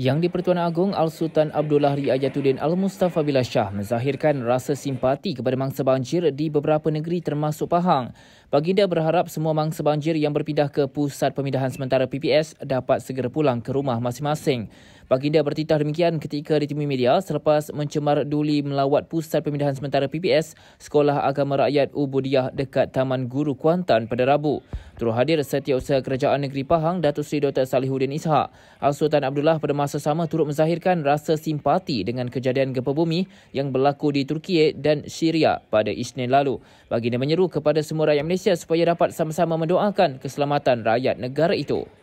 Yang di-Pertuan Agong Al-Sultan Abdullah Riayatuddin Al-Mustafa Billah Shah menzahirkan rasa simpati kepada mangsa banjir di beberapa negeri termasuk Pahang. Baginda berharap semua mangsa banjir yang berpindah ke pusat pemindahan sementara PPS dapat segera pulang ke rumah masing-masing. Baginda bertitah demikian ketika ditemui media selepas mencemar duli melawat pusat pemindahan sementara PPS Sekolah Agama Rakyat Ubudiah dekat Taman Guru Kuantan pada Rabu. Turut hadir Setiausaha Kerajaan Negeri Pahang, Datuk Seri Dr. Salihuddin Ishak. Al-Sultan Abdullah pada masa sama turut menzahirkan rasa simpati dengan kejadian gempa bumi yang berlaku di Turki dan Syria pada Isnin lalu. Baginda menyeru kepada semua rakyat Malaysia supaya dapat sama-sama mendoakan keselamatan rakyat negara itu.